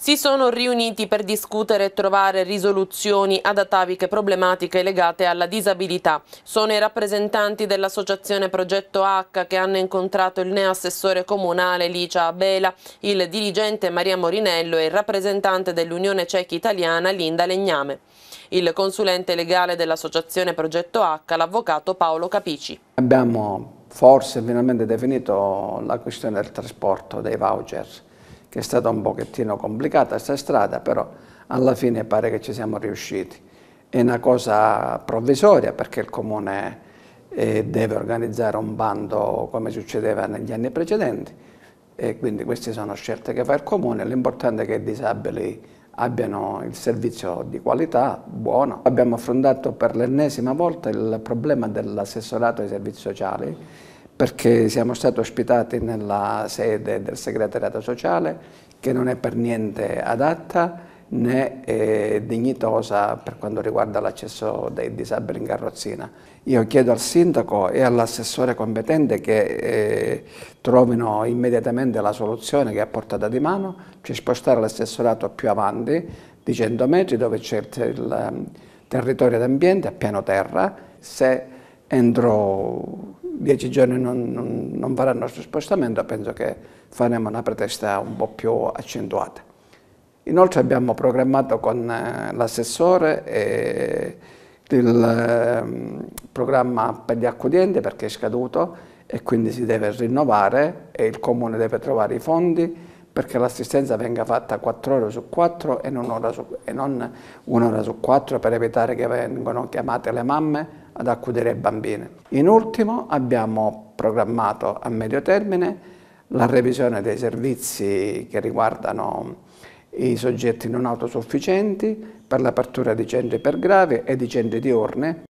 si sono riuniti per discutere e trovare risoluzioni ad ataviche problematiche legate alla disabilità. Sono i rappresentanti dell'associazione Progetto H che hanno incontrato il neoassessore comunale Licia Abela, il dirigente Maria Morinello e il rappresentante dell'Unione Cechi Italiana Linda Legname. Il consulente legale dell'associazione Progetto H, l'avvocato Paolo Capici. Abbiamo forse finalmente definito la questione del trasporto dei vouchers che è stata un pochettino complicata questa strada, però alla fine pare che ci siamo riusciti. È una cosa provvisoria perché il comune eh, deve organizzare un bando come succedeva negli anni precedenti e quindi queste sono scelte che fa il comune, l'importante è che i disabili abbiano il servizio di qualità buono. Abbiamo affrontato per l'ennesima volta il problema dell'assessorato ai servizi sociali perché siamo stati ospitati nella sede del segretariato sociale che non è per niente adatta né eh, dignitosa per quanto riguarda l'accesso dei disabili in carrozzina. Io chiedo al sindaco e all'assessore competente che eh, trovino immediatamente la soluzione che è a portata di mano, cioè spostare l'assessorato più avanti di 100 metri dove c'è il territorio d'ambiente a piano terra, se entro dieci giorni non, non, non varrà il nostro spostamento, penso che faremo una pretesta un po' più accentuata. Inoltre abbiamo programmato con eh, l'assessore eh, il ehm, programma per gli accoglienti perché è scaduto e quindi si deve rinnovare e il comune deve trovare i fondi perché l'assistenza venga fatta 4 ore su 4 e non, un'ora su 4 per evitare che vengano chiamate le mamme ad accudire i bambini. In ultimo abbiamo programmato a medio termine la revisione dei servizi che riguardano i soggetti non autosufficienti per l'apertura di centri per gravi e di centri diurne